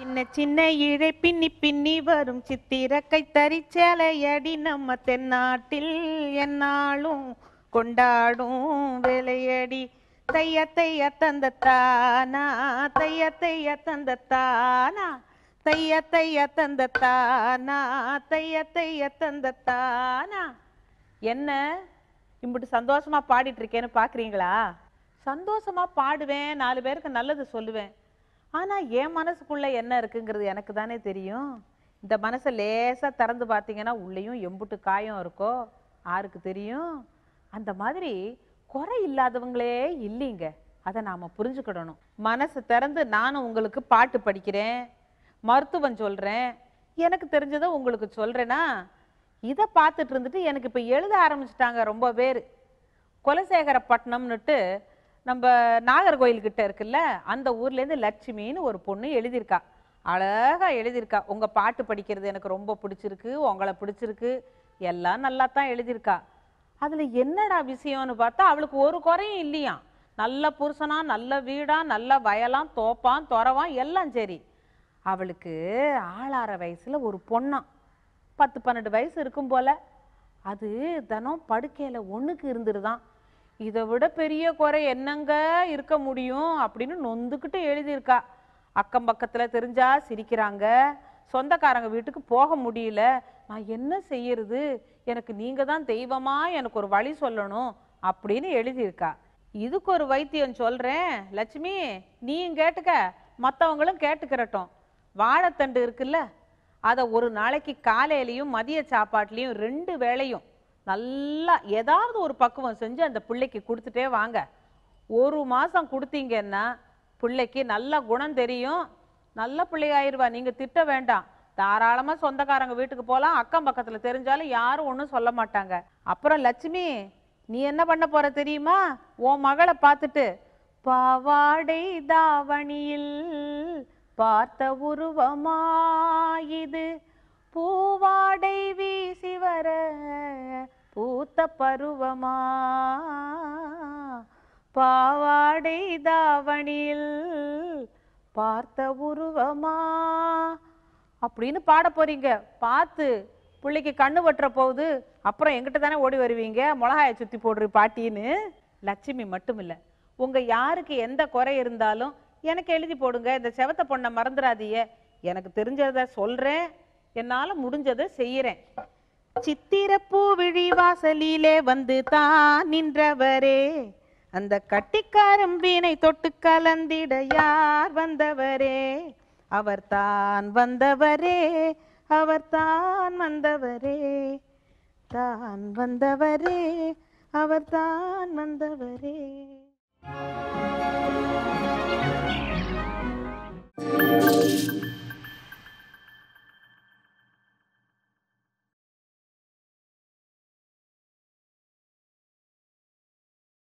சின்ன சின்ன இழை பின்னி பின்னி வரும் சித்திர கைத்தறி சேலையடி நம்ம தென்னாட்டில் என்னாலும் கொண்டாடும் வேலையடி தைய தைய தந்த தானா தைய தைய தந்த தானா தைய தைய தந்த தானா தைய தைய தந்த தானா என்ன இப்படி சந்தோஷமா பாடிட்டு இருக்கேன்னு பாக்குறீங்களா சந்தோஷமா பாடுவேன் நாலு பேருக்கு நல்லது சொல்லுவேன் ஆனால் என் மனசுக்குள்ளே என்ன இருக்குங்கிறது எனக்கு தானே தெரியும் இந்த மனசை லேசாக திறந்து பார்த்தீங்கன்னா உள்ளேயும் எம்புட்டு காயம் இருக்கோ ஆருக்கு தெரியும் அந்த மாதிரி குறை இல்லாதவங்களே இல்லைங்க அதை நாம் புரிஞ்சுக்கிடணும் மனசு திறந்து நானும் உங்களுக்கு பாட்டு படிக்கிறேன் மருத்துவம் சொல்கிறேன் எனக்கு தெரிஞ்சதை உங்களுக்கு சொல்கிறேன்னா இதை பார்த்துட்டு இருந்துட்டு எனக்கு இப்போ எழுத ஆரம்பிச்சிட்டாங்க ரொம்ப பேர் குலசேகரப்பட்டினம்னுட்டு நம்ம நாகர்கோயில் கிட்ட இருக்குல்ல அந்த ஊர்லேருந்து லட்சுமின்னு ஒரு பொண்ணு எழுதியிருக்கா அழகாக எழுதியிருக்கா உங்கள் பாட்டு படிக்கிறது எனக்கு ரொம்ப பிடிச்சிருக்கு உங்களை பிடிச்சிருக்கு எல்லாம் நல்லா தான் எழுதியிருக்கா அதில் என்னடா விஷயம்னு பார்த்தா அவளுக்கு ஒரு குறையும் இல்லையா நல்ல புருஷனா நல்ல வீடா நல்ல வயலாம் தோப்பான் துறவான் எல்லாம் சரி அவளுக்கு ஆளார வயசில் ஒரு பொண்ணா பத்து பன்னெண்டு வயசு இருக்கும் போல் அது தினம் படுக்கையில் ஒன்றுக்கு இருந்துருதான் இதை விட பெரிய குறை என்னங்க இருக்க முடியும் அப்படின்னு நொந்துக்கிட்டு எழுதியிருக்கா அக்கம் பக்கத்தில் தெரிஞ்சா சிரிக்கிறாங்க சொந்தக்காரங்க வீட்டுக்கு போக முடியல நான் என்ன செய்யறது எனக்கு நீங்கள் தான் தெய்வமாக எனக்கு ஒரு வழி சொல்லணும் அப்படின்னு எழுதியிருக்கா இதுக்கு ஒரு வைத்தியம் சொல்கிறேன் லட்சுமி நீயும் கேட்டுக்க மற்றவங்களும் கேட்டுக்கிறட்டும் வாழைத்தண்டு இருக்குல்ல அதை ஒரு நாளைக்கு காலையிலையும் மதிய சாப்பாட்லேயும் ரெண்டு வேளையும் நல்லா ஏதாவது ஒரு பக்குவம் செஞ்சு அந்த பிள்ளைக்கு கொடுத்துட்டே வாங்க ஒரு மாதம் கொடுத்தீங்கன்னா பிள்ளைக்கு நல்ல குணம் தெரியும் நல்ல பிள்ளையாயிருவா நீங்கள் திட்ட வேண்டாம் தாராளமாக சொந்தக்காரங்க வீட்டுக்கு போகலாம் அக்கம் பக்கத்தில் தெரிஞ்சாலும் யாரும் ஒன்றும் சொல்ல மாட்டாங்க அப்புறம் லட்சுமி நீ என்ன பண்ண போற தெரியுமா உன் மகளை பார்த்துட்டு பாவாடை தாவணியில் பார்த்த உருவமாயிது பூவாடை வீசி வர பூத்த பருவமா பாவாடை தாவணியில் பார்த்த உருவமா அப்படின்னு பாட போறீங்க பார்த்து பிள்ளைக்கு கண்ணு வட்டுற போகுது அப்புறம் எங்கிட்ட தானே ஓடி வருவீங்க மிளகாயை சுத்தி போடுற பாட்டின்னு லட்சுமி மட்டும் இல்லை உங்க யாருக்கு எந்த குறை இருந்தாலும் எனக்கு எழுதி போடுங்க இந்த செவத்த பொண்ணை மறந்துடாதீய எனக்கு தெரிஞ்சதை சொல்றேன் என்னால் முடிஞ்சதை செய்யறேன் சித்திரப்பூ பூவிழி வாசலிலே வந்து தான் நின்றவரே அந்த கட்டிக்காரும் வீணை தொட்டு கலந்திட யார் வந்தவரே அவர் தான் வந்தவரே அவர் தான் வந்தவரே தான் வந்தவரே அவர் தான் வந்தவரே